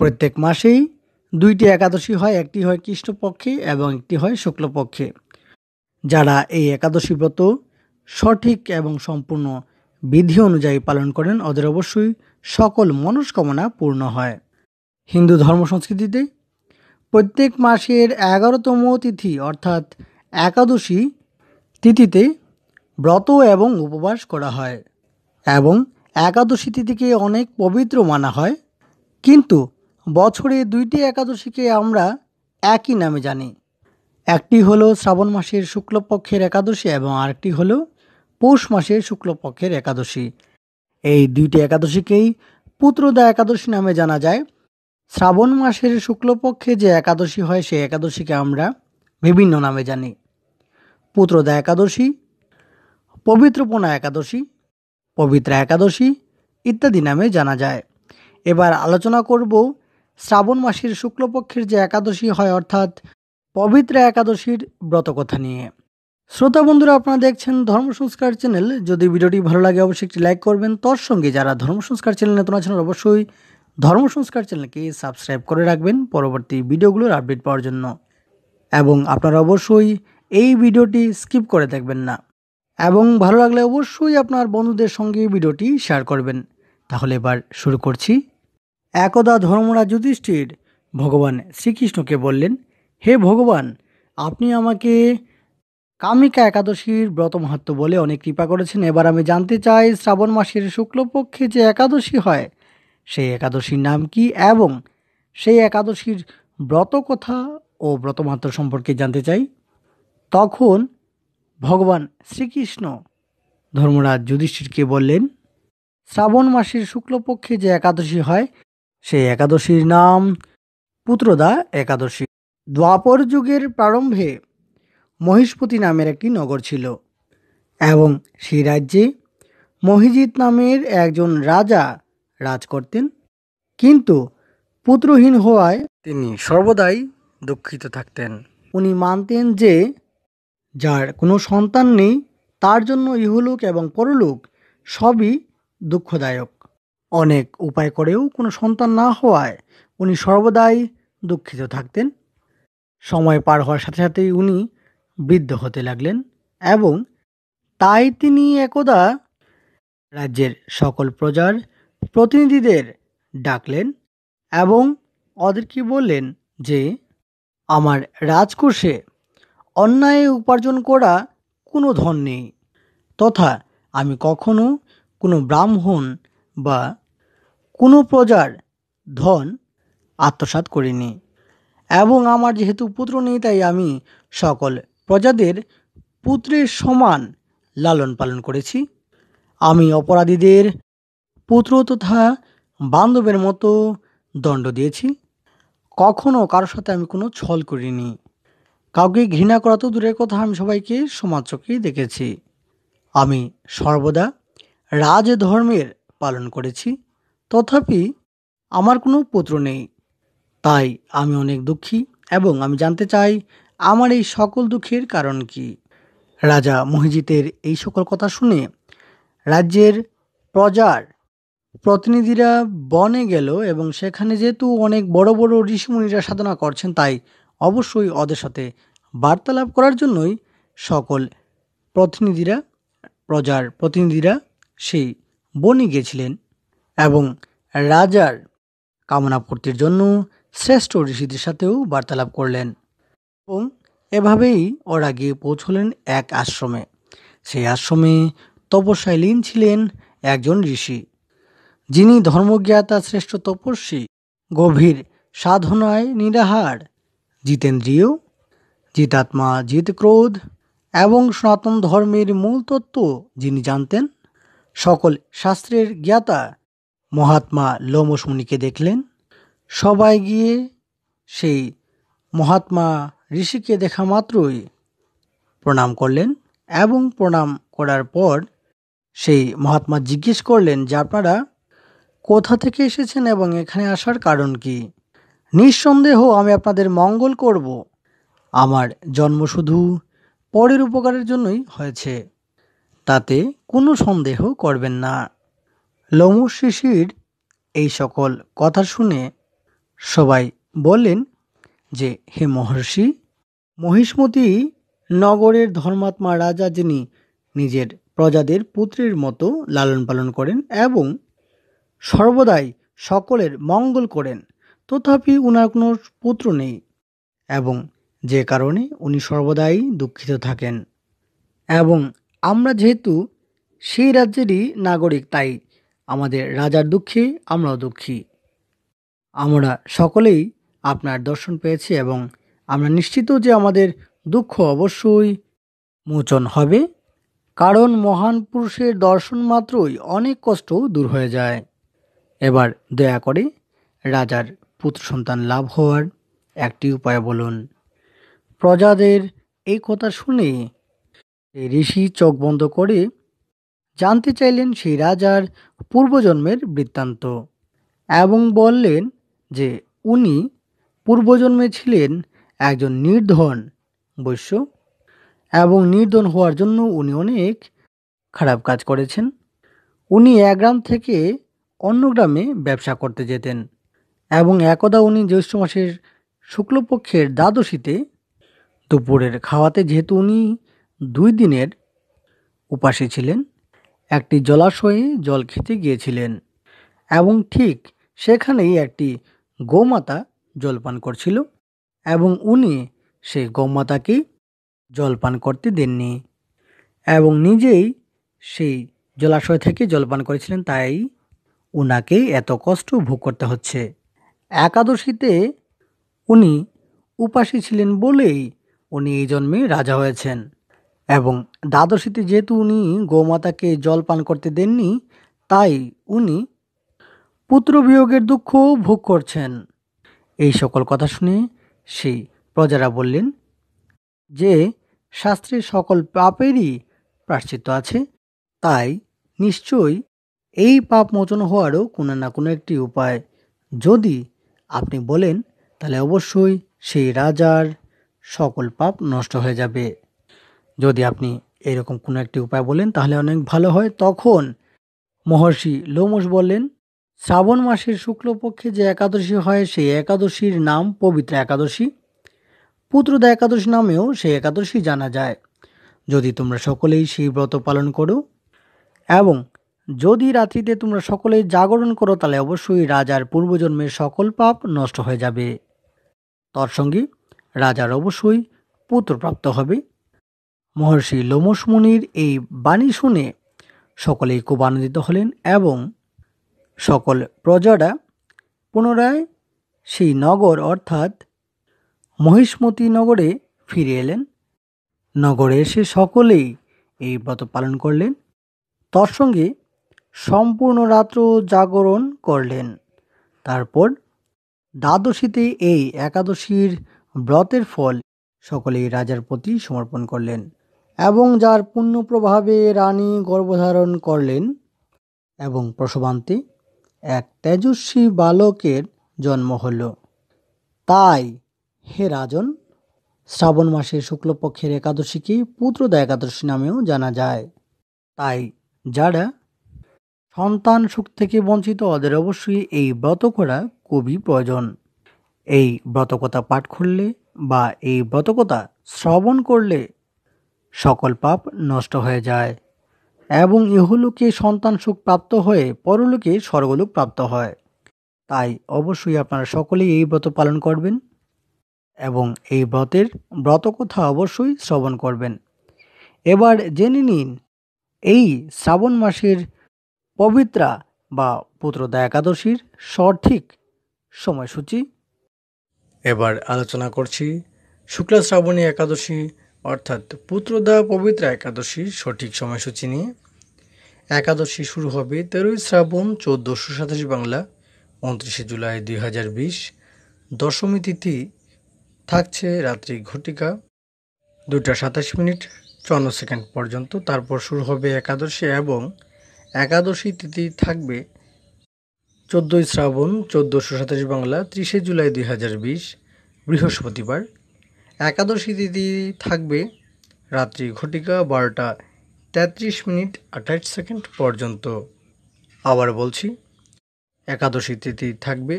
প্রত্যেক মাসেই দুইটি একাদশী হয় একটি হয় কৃষ্ণপক্ষে এবং একটি হয় শুক্লপক্ষে যারা এই একাদশী ব্রত সঠিক এবং সম্পূর্ণ বিধি অনুযায়ী পালন করেন ওদের অবশ্যই সকল মনস্কামনা পূর্ণ হয় হিন্দু ধর্ম সংস্কৃতিতে প্রত্যেক মাসের এগারোতম তিথি অর্থাৎ একাদশী তিথিতে ব্রত এবং উপবাস করা হয় এবং একাদশী তিথিকে অনেক পবিত্র মানা হয় কিন্তু বছরে দুইটি একাদশীকে আমরা একই নামে জানি একটি হলো শ্রাবণ মাসের শুক্লপক্ষের একাদশী এবং আরেকটি হলো পৌষ মাসের শুক্লপক্ষের একাদশী এই দুইটি একাদশীকেই পুত্রদা একাদশী নামে জানা যায় শ্রাবণ মাসের শুক্লপক্ষে যে একাদশী হয় সেই একাদশীকে আমরা বিভিন্ন নামে জানি পুত্রদা একাদশী পবিত্রপণা একাদশী পবিত্রা একাদশী ইত্যাদি নামে জানা যায় এবার আলোচনা করব শ্রাবণ মাসের শুক্লপক্ষের যে একাদশী হয় অর্থাৎ পবিত্র একাদশীর ব্রতকথা নিয়ে শ্রোতা বন্ধুরা আপনারা দেখছেন ধর্ম সংস্কার চ্যানেল যদি ভিডিওটি ভালো লাগে অবশ্যই একটি লাইক করবেন তোর সঙ্গে যারা ধর্ম সংস্কার চ্যানেল নতুন আছেন অবশ্যই ধর্ম সংস্কার চ্যানেলকে সাবস্ক্রাইব করে রাখবেন পরবর্তী ভিডিওগুলোর আপডেট পাওয়ার জন্য এবং আপনারা অবশ্যই এই ভিডিওটি স্কিপ করে দেখবেন না এবং ভালো লাগলে অবশ্যই আপনার বন্ধুদের সঙ্গে ভিডিওটি শেয়ার করবেন তাহলে এবার শুরু করছি একদা ধর্মরা যুধিষ্ঠির ভগবান শ্রীকৃষ্ণকে বললেন হে ভগবান আপনি আমাকে কামিকা একাদশীর ব্রত মাহাত্ম বলে অনেক কৃপা করেছেন এবার আমি জানতে চাই শ্রাবণ মাসের শুক্লপক্ষে যে একাদশী হয় সেই একাদশীর নাম কি এবং সেই একাদশীর ব্রত কথা ও ব্রতমাত্র সম্পর্কে জানতে চাই তখন ভগবান শ্রীকৃষ্ণ ধর্মরাজ যুধিষ্ঠিরকে বললেন শ্রাবণ মাসের শুক্লপক্ষে যে একাদশী হয় সেই একাদশীর নাম পুত্রদা একাদশী দ্বাপর যুগের প্রারম্ভে মহিষপতি নামের একটি নগর ছিল এবং সেই রাজ্যে মহিজিৎ নামের একজন রাজা রাজ করতেন কিন্তু পুত্রহীন হওয়ায় তিনি সর্বদাই দুঃখিত থাকতেন উনি মানতেন যে যার কোনো সন্তান নেই তার জন্য ইহলোক এবং পরলোক সবই দুঃখদায়ক অনেক উপায় করেও কোনো সন্তান না হওয়ায় উনি সর্বদাই দুঃখিত থাকতেন সময় পার হওয়ার সাথে সাথেই উনি বৃদ্ধ হতে লাগলেন এবং তাই তিনি একদা রাজ্যের সকল প্রজার প্রতিনিধিদের ডাকলেন এবং ওদেরকে বললেন যে আমার রাজকোষে অন্যায় উপার্জন করা কোনো ধন নেই তথা আমি কখনো কোনো ব্রাহ্মণ বা কোনো প্রজার ধন আত্মসাত করিনি এবং আমার যেহেতু পুত্র নেই তাই আমি সকল প্রজাদের পুত্রের সমান লালন পালন করেছি আমি অপরাধীদের পুত্র তথা বান্ধবের মতো দণ্ড দিয়েছি কখনও কারোর সাথে আমি কোনো ছল করিনি কাউকে ঘৃণা করা তো দূরের কথা আমি সবাইকে সমাজ চোখেই দেখেছি আমি সর্বদা রাজধর্মের পালন করেছি তথাপি আমার কোনো পুত্র নেই তাই আমি অনেক দুঃখী এবং আমি জানতে চাই আমার এই সকল দুঃখের কারণ কি রাজা মহিজিতের এই সকল কথা শুনে রাজ্যের প্রজার প্রতিনিধিরা বনে গেল এবং সেখানে যেহেতু অনেক বড় বড় ঋষিমুনিরা সাধনা করছেন তাই অবশ্যই ওদের সাথে বার্তালাপ করার জন্যই সকল প্রতিনিধিরা প্রজার প্রতিনিধিরা সেই বনে গেছিলেন এবং রাজার কামনা পূর্তির জন্য শ্রেষ্ঠ ঋষিদের সাথেও বার্তালাপ করলেন এবং এভাবেই ওরা গিয়ে পৌঁছলেন এক আশ্রমে সেই আশ্রমে তপস্যায় লীন ছিলেন একজন ঋষি যিনি ধর্মজ্ঞাতা শ্রেষ্ঠ তপস্বী গভীর সাধনায় নিরাহার জিতেন্দ্রীয় জিতাত্মা জিত ক্রোধ এবং সনাতন ধর্মের মূল তত্ত্ব যিনি জানতেন সকল শাস্ত্রের জ্ঞাতা মহাত্মা লোমসমুনিকে দেখলেন সবাই গিয়ে সেই মহাত্মা ঋষিকে দেখা মাত্রই প্রণাম করলেন এবং প্রণাম করার পর সেই মহাত্মা জিজ্ঞেস করলেন যে আপনারা কোথা থেকে এসেছেন এবং এখানে আসার কারণ কি নিঃসন্দেহ আমি আপনাদের মঙ্গল করব আমার জন্ম শুধু পরের উপকারের জন্যই হয়েছে তাতে কোনো সন্দেহ করবেন না শিশির এই সকল কথা শুনে সবাই বললেন যে হে মহর্ষি মহিষ্মতি নগরের ধর্মাত্মা রাজা যিনি নিজের প্রজাদের পুত্রের মতো লালন পালন করেন এবং সর্বদাই সকলের মঙ্গল করেন তথাপি উনার কোনো পুত্র নেই এবং যে কারণে উনি সর্বদাই দুঃখিত থাকেন এবং আমরা যেহেতু সেই রাজ্যেরই নাগরিক তাই আমাদের রাজার দুঃখী আমরাও দুঃখী আমরা সকলেই আপনার দর্শন পেয়েছি এবং আমরা নিশ্চিত যে আমাদের দুঃখ অবশ্যই মোচন হবে কারণ মহান পুরুষের দর্শন মাত্রই অনেক কষ্ট দূর হয়ে যায় এবার দয়া করে রাজার পুত্র সন্তান লাভ হওয়ার একটি উপায় বলুন প্রজাদের এই কথা শুনে ঋষি চোখ বন্ধ করে জানতে চাইলেন সেই রাজার পূর্বজন্মের বৃত্তান্ত এবং বললেন যে উনি পূর্বজন্মে ছিলেন একজন নির্ধন বৈশ্য এবং নির্ধন হওয়ার জন্য উনি অনেক খারাপ কাজ করেছেন উনি এক গ্রাম থেকে অন্য গ্রামে ব্যবসা করতে যেতেন এবং একদা উনি জ্যৈষ্ঠ মাসের শুক্লপক্ষের দ্বাদশীতে দুপুরের খাওয়াতে যেহেতু উনি দুই দিনের উপাসী ছিলেন একটি জলাশয়ে জল খেতে গিয়েছিলেন এবং ঠিক সেখানেই একটি গোমাতা জলপান করছিল এবং উনি সেই গোমাতাকে জলপান করতে দেননি এবং নিজেই সেই জলাশয় থেকে জলপান করেছিলেন তাই উনাকে এত কষ্ট ভোগ করতে হচ্ছে একাদশীতে উনি উপাসী ছিলেন বলেই উনি এই জন্মে রাজা হয়েছেন এবং দ্বাদশীতে যেহেতু উনি গোমাতাকে জল পান করতে দেননি তাই উনি পুত্র বিয়োগের দুঃখ ভোগ করছেন এই সকল কথা শুনে সেই প্রজারা বললেন যে শাস্ত্রে সকল পাপেরই প্রাশ্চিত্য আছে তাই নিশ্চয়ই এই পাপ মোচন হওয়ারও কোনো না কোনো একটি উপায় যদি আপনি বলেন তাহলে অবশ্যই সেই রাজার সকল পাপ নষ্ট হয়ে যাবে যদি আপনি এরকম কোনো একটি উপায় বলেন তাহলে অনেক ভালো হয় তখন মহর্ষি লোমস বললেন শ্রাবণ মাসের শুক্লপক্ষে যে একাদশী হয় সেই একাদশীর নাম পবিত্র একাদশী পুত্রদা একাদশী নামেও সেই একাদশী জানা যায় যদি তোমরা সকলেই সেই ব্রত পালন করো এবং যদি রাত্রিতে তোমরা সকলেই জাগরণ করো তাহলে অবশ্যই রাজার পূর্বজন্মের সকল পাপ নষ্ট হয়ে যাবে সঙ্গে রাজার অবশ্যই পুত্র প্রাপ্ত হবে মহর্ষি লোমস মুনির এই বাণী শুনে সকলেই খুব আনন্দিত হলেন এবং সকল প্রজারা পুনরায় সেই নগর অর্থাৎ মহিষ্মতি নগরে ফিরে এলেন নগরে এসে সকলেই এই ব্রত পালন করলেন সঙ্গে সম্পূর্ণ রাত্র জাগরণ করলেন তারপর দ্বাদশীতে এই একাদশীর ব্রতের ফল সকলেই রাজার প্রতি সমর্পণ করলেন এবং যার পুণ্যপ্রভাবে রানী গর্ভধারণ করলেন এবং প্রসবান্তে এক তেজস্বী বালকের জন্ম হল তাই হে রাজন শ্রাবণ মাসের শুক্লপক্ষের একাদশীকে পুত্রদা একাদশী নামেও জানা যায় তাই যারা সন্তান সুখ থেকে বঞ্চিত ওদের অবশ্যই এই ব্রত করা খুবই প্রয়োজন এই ব্রতকতা পাঠ করলে বা এই ব্রতকতা শ্রবণ করলে সকল পাপ নষ্ট হয়ে যায় এবং ইহলোকে সন্তান সুখ প্রাপ্ত হয়ে পরলোকে স্বর্গলোক প্রাপ্ত হয় তাই অবশ্যই আপনারা সকলেই এই ব্রত পালন করবেন এবং এই ব্রতের ব্রত কথা অবশ্যই শ্রবণ করবেন এবার জেনে নিন এই শ্রাবণ মাসের পবিত্রা বা পুত্রদা একাদশীর সঠিক সময়সূচি এবার আলোচনা করছি শুক্লা শ্রাবণী একাদশী অর্থাৎ পুত্রদা পবিত্র একাদশীর সঠিক সময়সূচি নিয়ে একাদশী শুরু হবে তেরোই শ্রাবণ চোদ্দশো সাতাশ বাংলা উনত্রিশে জুলাই দুই হাজার বিশ দশমী তিথি থাকছে রাত্রি ঘটিকা দুটা সাতাশ মিনিট চুয়ান্ন সেকেন্ড পর্যন্ত তারপর শুরু হবে একাদশী এবং একাদশী তিথি থাকবে চোদ্দোই শ্রাবণ চোদ্দোশো সাতাশ বাংলা ত্রিশে জুলাই দুই হাজার বিশ বৃহস্পতিবার একাদশী তিথি থাকবে রাত্রি ঘটিকা বারোটা তেত্রিশ মিনিট আঠাশ সেকেন্ড পর্যন্ত আবার বলছি একাদশী তিথি থাকবে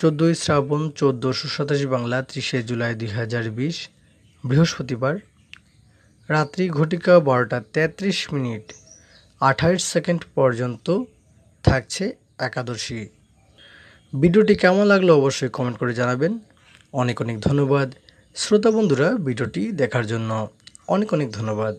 চোদ্দোই শ্রাবণ চোদ্দোশো সাতাশ বাংলা ত্রিশে জুলাই দুই হাজার বিশ বৃহস্পতিবার রাত্রি ঘটিকা বারোটা তেত্রিশ মিনিট আঠাশ সেকেন্ড পর্যন্ত থাকছে একাদশী ভিডিওটি কেমন লাগলো অবশ্যই কমেন্ট করে জানাবেন অনেক অনেক ধন্যবাদ শ্রোতা বন্ধুরা ভিডিওটি দেখার জন্য অনেক অনেক ধন্যবাদ